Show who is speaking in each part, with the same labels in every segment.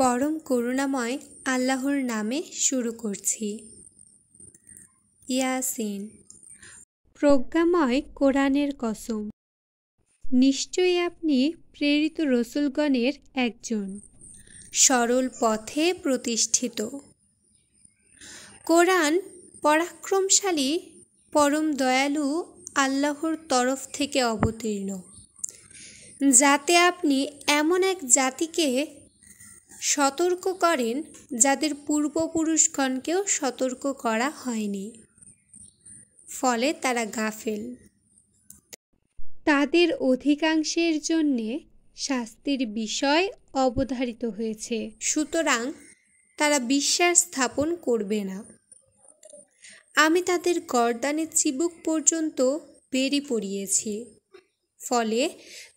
Speaker 1: পরম করুণাময় আল্লাহর নামে শুরু করছি ইয়াসিন প্রজ্ঞাময় কোরআনের কসম নিশ্চয়ই আপনি প্রেরিত রসুলগণের একজন সরল পথে প্রতিষ্ঠিত কোরআন পরাক্রমশালী পরম দয়ালু আল্লাহর তরফ থেকে অবতীর্ণ যাতে আপনি এমন এক জাতিকে সতর্ক করেন যাদের পূর্বপুরুষগণকেও সতর্ক করা হয়নি ফলে তারা গাফেল তাদের অধিকাংশের জন্যে শাস্তির বিষয় অবধারিত হয়েছে সুতরাং তারা বিশ্বাস স্থাপন করবে না আমি তাদের গর্দানের চিবুক পর্যন্ত বেরি পড়িয়েছি ফলে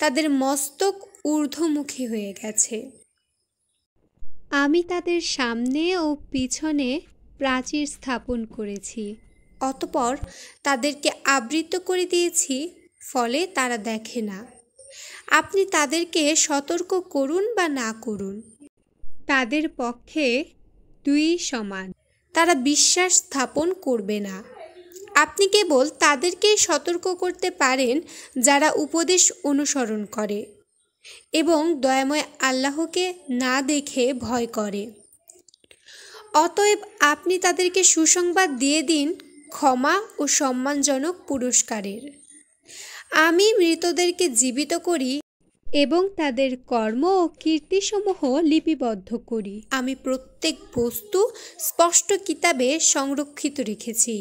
Speaker 1: তাদের মস্তক ঊর্ধ্বমুখী হয়ে গেছে আমি তাদের সামনে ও পিছনে প্রাচীর স্থাপন করেছি অতপর তাদেরকে আবৃত করে দিয়েছি ফলে তারা দেখে না আপনি তাদেরকে সতর্ক করুন বা না করুন তাদের পক্ষে দুই সমান তারা বিশ্বাস স্থাপন করবে না আপনি কেবল তাদেরকেই সতর্ক করতে পারেন যারা উপদেশ অনুসরণ করে এবং দয়াময় আল্লাহকে না দেখে ভয় করে অতএব আপনি তাদেরকে সুসংবাদ দিয়ে দিন ক্ষমা ও সম্মানজনক পুরস্কারের আমি মৃতদেরকে জীবিত করি এবং তাদের কর্ম ও কীর্তিসমূহ লিপিবদ্ধ করি আমি প্রত্যেক বস্তু স্পষ্ট কিতাবে সংরক্ষিত রেখেছি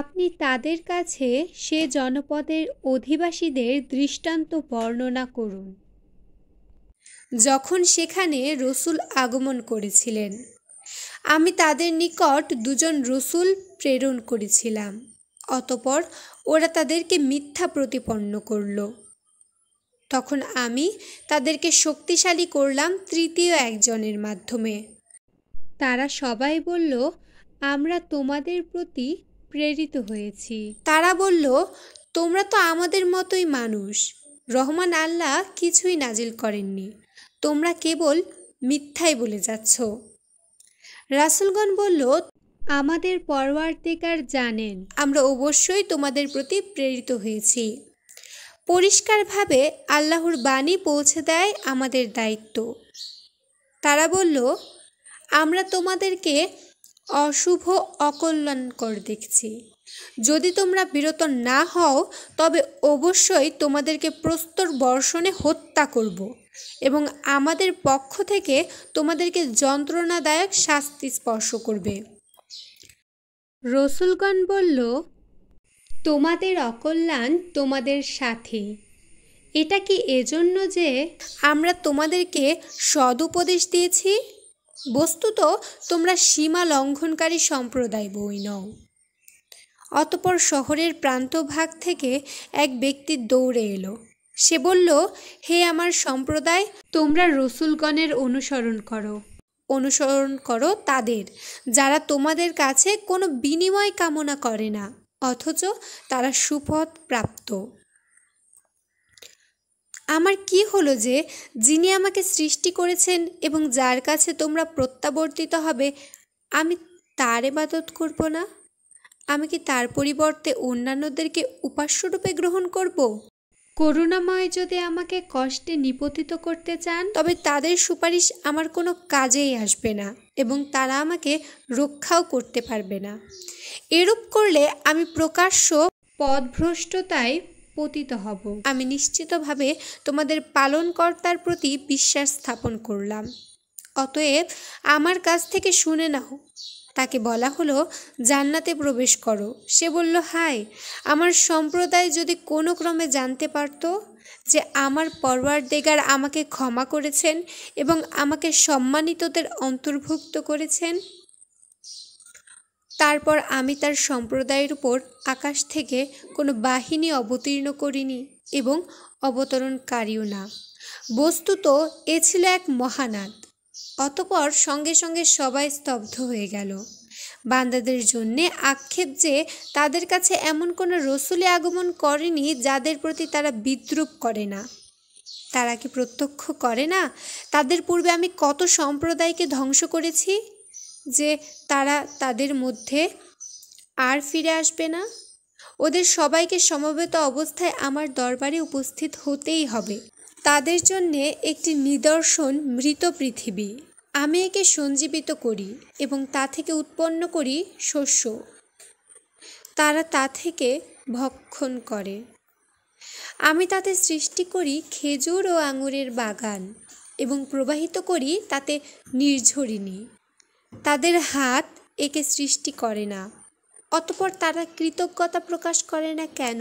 Speaker 1: আপনি তাদের কাছে সে জনপদের অধিবাসীদের দৃষ্টান্ত বর্ণনা করুন যখন সেখানে রসুল আগমন করেছিলেন আমি তাদের নিকট দুজন রসুল প্রেরণ করেছিলাম অতপর ওরা তাদেরকে মিথ্যা প্রতিপন্ন করল তখন আমি তাদেরকে শক্তিশালী করলাম তৃতীয় একজনের মাধ্যমে তারা সবাই বলল আমরা তোমাদের প্রতি প্রেরিত হয়েছি তারা বলল তোমরা তো আমাদের মতোই মানুষ রহমান আল্লাহ কিছুই নাজিল করেননি তোমরা কেবল মিথ্যাই বলে যাচ্ছ রাসুলগণ বলল আমাদের পরওয়ার্তিকার জানেন আমরা অবশ্যই তোমাদের প্রতি প্রেরিত হয়েছি পরিষ্কারভাবে আল্লাহর বাণী পৌঁছে দেয় আমাদের দায়িত্ব তারা বলল আমরা তোমাদেরকে অশুভ অকল্যাণকর দেখছি যদি তোমরা বিরত না হও তবে অবশ্যই তোমাদেরকে প্রস্তর বর্ষণে হত্যা করব এবং আমাদের পক্ষ থেকে তোমাদেরকে যন্ত্রণাদায়ক শাস্তি স্পর্শ করবে রসুলগণ বলল তোমাদের অকল্যাণ তোমাদের সাথে এটা কি এজন্য যে আমরা তোমাদেরকে সদুপদেশ দিয়েছি বস্তুত তোমরা সীমা লঙ্ঘনকারী সম্প্রদায় বই নও অতপর শহরের প্রান্তভাগ থেকে এক ব্যক্তি দৌড়ে এলো সে বলল হে আমার সম্প্রদায় তোমরা রসুলগণের অনুসরণ করো অনুসরণ করো তাদের যারা তোমাদের কাছে কোনো বিনিময় কামনা করে না অথচ তারা সুপথ প্রাপ্ত আমার কি হলো যে যিনি আমাকে সৃষ্টি করেছেন এবং যার কাছে তোমরা প্রত্যাবর্তিত হবে আমি তার এবাদত করব না আমি কি তার পরিবর্তে অন্যান্যদেরকে উপাস্যরূপে গ্রহণ করব করুণাময় যদি আমাকে কষ্টে নিপতিত করতে চান তবে তাদের সুপারিশ আমার কোনো কাজেই আসবে না এবং তারা আমাকে রক্ষাও করতে পারবে না এরূপ করলে আমি প্রকাশ্য পদভ্রষ্টতায় পতিত হব আমি নিশ্চিতভাবে তোমাদের পালনকর্তার প্রতি বিশ্বাস স্থাপন করলাম অতএব আমার কাছ থেকে শুনে নাও তাকে বলা হলো জান্নাতে প্রবেশ করো সে বলল হায় আমার সম্প্রদায় যদি কোনো ক্রমে জানতে পারত যে আমার পরওয়ার দেগার আমাকে ক্ষমা করেছেন এবং আমাকে সম্মানিতদের অন্তর্ভুক্ত করেছেন তারপর আমি তার সম্প্রদায়ের উপর আকাশ থেকে কোনো বাহিনী অবতীর্ণ করিনি এবং অবতরণকারীও না বস্তুত এ ছিল এক মহানাদ অতপর সঙ্গে সঙ্গে সবাই স্তব্ধ হয়ে গেল বান্দাদের জন্যে আক্ষেপ যে তাদের কাছে এমন কোনো রসুলে আগমন করেনি যাদের প্রতি তারা বিদ্রুপ করে না তারা কি প্রত্যক্ষ করে না তাদের পূর্বে আমি কত সম্প্রদায়কে ধ্বংস করেছি যে তারা তাদের মধ্যে আর ফিরে আসবে না ওদের সবাইকে সমবেত অবস্থায় আমার দরবারে উপস্থিত হতেই হবে তাদের জন্যে একটি নিদর্শন মৃত পৃথিবী আমি একে সঞ্জীবিত করি এবং তা থেকে উৎপন্ন করি শস্য তারা তা থেকে ভক্ষণ করে আমি তাতে সৃষ্টি করি খেজুর ও আঙুরের বাগান এবং প্রবাহিত করি তাতে নির্ঝরিণী তাদের হাত একে সৃষ্টি করে না অতপর তারা কৃতজ্ঞতা প্রকাশ করে না কেন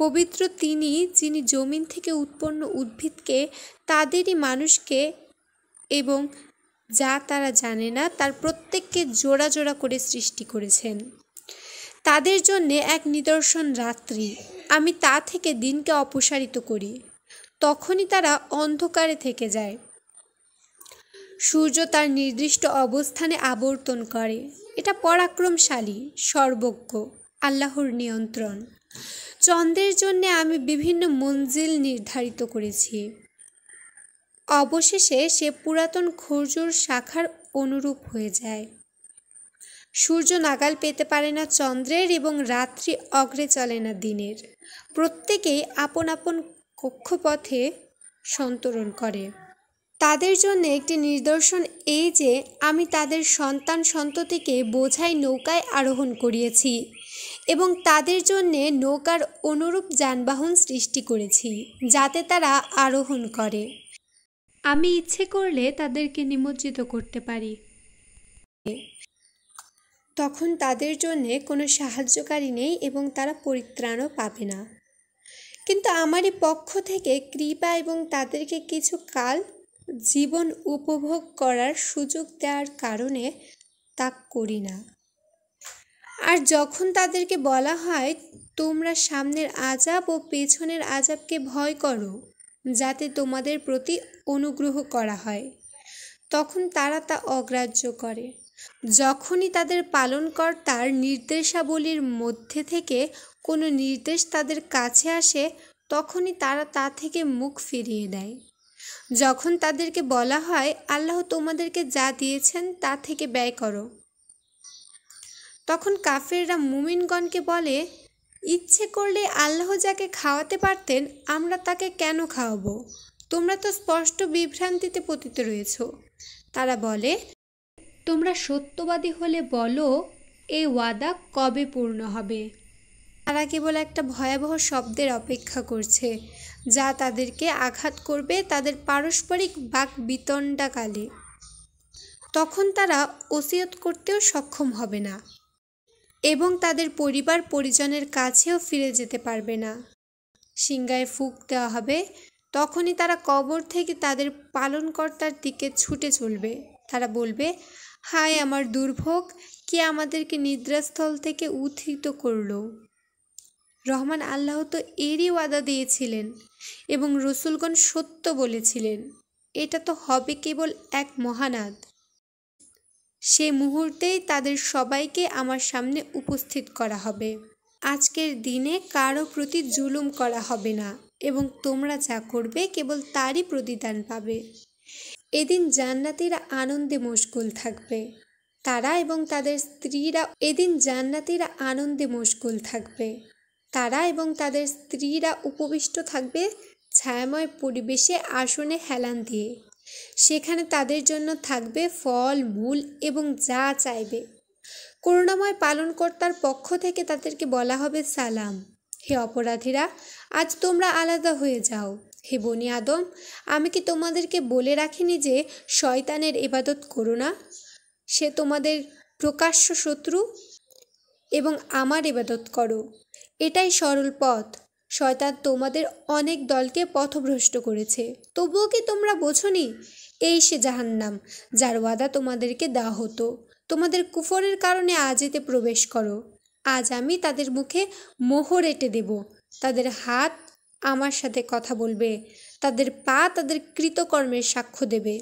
Speaker 1: পবিত্র তিনি যিনি জমিন থেকে উৎপন্ন উদ্ভিদকে তাদেরই মানুষকে এবং যা তারা জানে না তার প্রত্যেককে জোড়া জোড়া করে সৃষ্টি করেছেন তাদের জন্যে এক নিদর্শন রাত্রি আমি তা থেকে দিনকে অপসারিত করি তখনই তারা অন্ধকারে থেকে যায় সূর্য তার নির্দিষ্ট অবস্থানে আবর্তন করে এটা পরাক্রমশালী সর্বজ্ঞ আল্লাহর নিয়ন্ত্রণ চন্দ্রের জন্য আমি বিভিন্ন মঞ্জিল নির্ধারিত করেছি অবশেষে সে পুরাতন খর্জুর শাখার অনুরূপ হয়ে যায় সূর্য নাগাল পেতে পারে না চন্দ্রের এবং রাত্রি অগ্রে চলে না দিনের প্রত্যেকেই আপন আপন কক্ষপথে সন্তরণ করে তাদের জন্য একটি নিদর্শন এই যে আমি তাদের সন্তান সন্ততিকে বোঝাই নৌকায় আরোহণ করিয়েছি এবং তাদের জন্যে নৌকার অনুরূপ যানবাহন সৃষ্টি করেছি যাতে তারা আরোহণ করে আমি ইচ্ছে করলে তাদেরকে নিমজ্জিত করতে পারি তখন তাদের জন্যে কোনো সাহায্যকারী নেই এবং তারা পরিত্রাণও পাবে না কিন্তু আমারই পক্ষ থেকে কৃপা এবং তাদেরকে কিছু কাল জীবন উপভোগ করার সুযোগ দেওয়ার কারণে তা করি না আর যখন তাদেরকে বলা হয় তোমরা সামনের আজাব ও পেছনের আজাবকে ভয় করো যাতে তোমাদের প্রতি অনুগ্রহ করা হয় তখন তারা তা অগ্রাহ্য করে যখনই তাদের পালনকর্তার নির্দেশাবলীর মধ্যে থেকে কোনো নির্দেশ তাদের কাছে আসে তখনই তারা তা থেকে মুখ ফিরিয়ে দেয় যখন তাদেরকে বলা হয় আল্লাহ তোমাদেরকে যা দিয়েছেন তা থেকে ব্যয় করো তখন কাফেররা মুমিনগণকে বলে ইচ্ছে করলে আল্লাহ যাকে খাওয়াতে পারতেন আমরা তাকে কেন খাওয়াবো তোমরা তো স্পষ্ট বিভ্রান্তিতে পতিত রয়েছ তারা বলে তোমরা সত্যবাদী হলে বলো এই ওয়াদা কবে পূর্ণ হবে তারা কেবল একটা ভয়াবহ শব্দের অপেক্ষা করছে যা তাদেরকে আঘাত করবে তাদের পারস্পরিক বাক বিতণ্ডাকালে তখন তারা ওসিয়ত করতেও সক্ষম হবে না এবং তাদের পরিবার পরিজনের কাছেও ফিরে যেতে পারবে না সিংগায় ফুক দেওয়া হবে তখনই তারা কবর থেকে তাদের পালনকর্তার দিকে ছুটে চলবে তারা বলবে হায় আমার দুর্ভোগ কে আমাদেরকে নিদ্রাস্থল থেকে উত্থিত করলো রহমান আল্লাহ তো এরই ওয়াদা দিয়েছিলেন এবং রসুলগণ সত্য বলেছিলেন এটা তো হবে কেবল এক মহানাদ সে মুহূর্তেই তাদের সবাইকে আমার সামনে উপস্থিত করা হবে আজকের দিনে কারো প্রতি জুলুম করা হবে না এবং তোমরা যা করবে কেবল তারই প্রতিদান পাবে এদিন জান্নাতিরা আনন্দে মশগুল থাকবে তারা এবং তাদের স্ত্রীরা এদিন জান্নাতিরা আনন্দে মশগুল থাকবে তারা এবং তাদের স্ত্রীরা উপবিষ্ট থাকবে ছায়াময় পরিবেশে আসনে হেলান দিয়ে সেখানে তাদের জন্য থাকবে ফল মূল এবং যা চাইবে করুণাময় পালনকর্তার পক্ষ থেকে তাদেরকে বলা হবে সালাম হে অপরাধীরা আজ তোমরা আলাদা হয়ে যাও হে বনি আদম আমি কি তোমাদেরকে বলে রাখিনি যে শয়তানের এবাদত করো না সে তোমাদের প্রকাশ্য শত্রু এবং আমার এবাদত করো এটাই সরল পথ শয়তান তোমাদের অনেক দলকে পথভ্রষ্ট করেছে তবুও কি তোমরা বোঝনি এই সে জাহান্নাম যার ওয়াদা তোমাদেরকে দেওয়া হতো তোমাদের কুফরের কারণে আজ এতে প্রবেশ করো আজ আমি তাদের মুখে মোহর এঁটে দেব তাদের হাত আমার সাথে কথা বলবে তাদের পা তাদের কৃতকর্মের সাক্ষ্য দেবে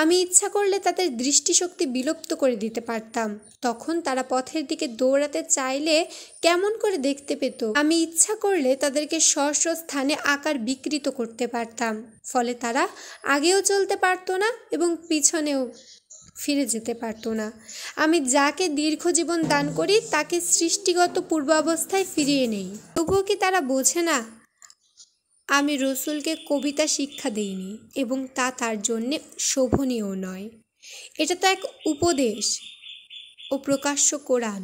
Speaker 1: আমি ইচ্ছা করলে তাদের দৃষ্টিশক্তি বিলুপ্ত করে দিতে পারতাম তখন তারা পথের দিকে দৌড়াতে চাইলে কেমন করে দেখতে পেত আমি ইচ্ছা করলে তাদেরকে স্ব স্থানে আকার বিকৃত করতে পারতাম ফলে তারা আগেও চলতে পারতো না এবং পিছনেও ফিরে যেতে পারতো না আমি যাকে দীর্ঘ জীবন দান করি তাকে সৃষ্টিগত পূর্বাবস্থায় ফিরিয়ে নেই তবুও কি তারা বোঝে না আমি রসুলকে কবিতা শিক্ষা দেইনি এবং তা তার জন্যে শোভনীয় নয় এটা তো এক উপদেশ ও প্রকাশ্য কোরআন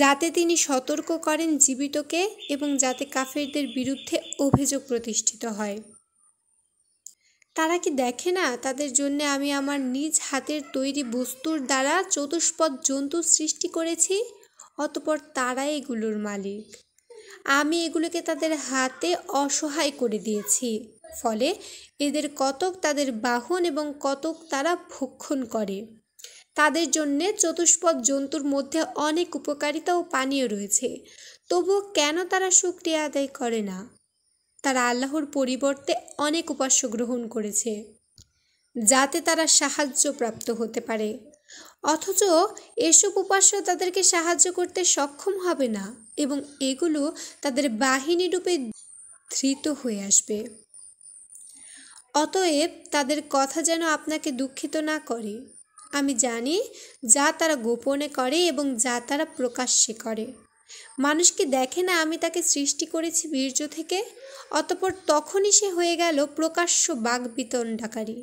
Speaker 1: যাতে তিনি সতর্ক করেন জীবিতকে এবং যাতে কাফেরদের বিরুদ্ধে অভিযোগ প্রতিষ্ঠিত হয় তারা কি দেখে না তাদের জন্য আমি আমার নিজ হাতের তৈরি বস্তুর দ্বারা চতুষ্পদ জন্তু সৃষ্টি করেছি অতপর তারা এগুলোর মালিক আমি এগুলোকে তাদের হাতে অসহায় করে দিয়েছি ফলে এদের কতক তাদের বাহন এবং কতক তারা ভক্ষণ করে তাদের জন্যে চতুষ্পদ জন্তুর মধ্যে অনেক উপকারিতা ও পানীয় রয়েছে তবুও কেন তারা সুক্রিয়া আদায় করে না তারা আল্লাহর পরিবর্তে অনেক উপাস্য গ্রহণ করেছে যাতে তারা সাহায্য প্রাপ্ত হতে পারে অথচ এসব উপাস্য তাদেরকে সাহায্য করতে সক্ষম হবে না এবং এগুলো তাদের বাহিনী রূপে ধৃত হয়ে আসবে অতএব তাদের কথা যেন আপনাকে দুঃখিত না করে আমি জানি যা তারা গোপনে করে এবং যা তারা প্রকাশ্যে করে মানুষকে দেখে না আমি তাকে সৃষ্টি করেছি বীর্য থেকে অতপর তখনই সে হয়ে গেল প্রকাশ্য বাঘ বিতণ্ডাকারী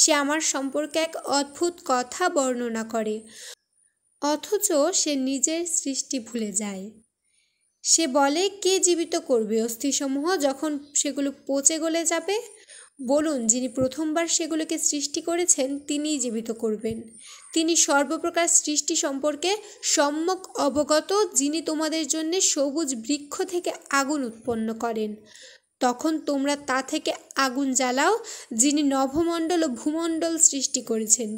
Speaker 1: সে আমার সম্পর্কে এক অদ্ভুত কথা বর্ণনা করে অথচ সে নিজের সৃষ্টি ভুলে যায় সে বলে কে জীবিত করবে অস্থিসমূহ যখন সেগুলো পচে গলে যাবে বলুন যিনি প্রথমবার সেগুলোকে সৃষ্টি করেছেন তিনিই জীবিত করবেন তিনি সর্বপ্রকার সৃষ্টি সম্পর্কে সম্যক অবগত যিনি তোমাদের জন্য সবুজ বৃক্ষ থেকে আগুন উৎপন্ন করেন তখন তোমরা তা থেকে আগুন জ্বালাও যিনি নভমণ্ডল ও ভূমণ্ডল সৃষ্টি করেছেন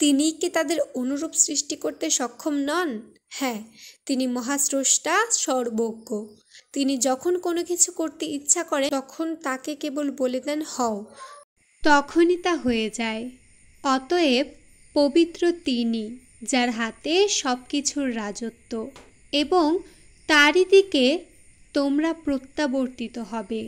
Speaker 1: তিনি কি তাদের অনুরূপ সৃষ্টি করতে সক্ষম নন হ্যাঁ তিনি মহাস্রষ্টা সর্বজ্ঞ তিনি যখন কোনো কিছু করতে ইচ্ছা করে তখন তাকে কেবল বলে দেন হও তখনই তা হয়ে যায় অতএব পবিত্র তিনি যার হাতে সব কিছুর রাজত্ব এবং তারই দিকে তোমরা প্রত্যাবর্তিত হবে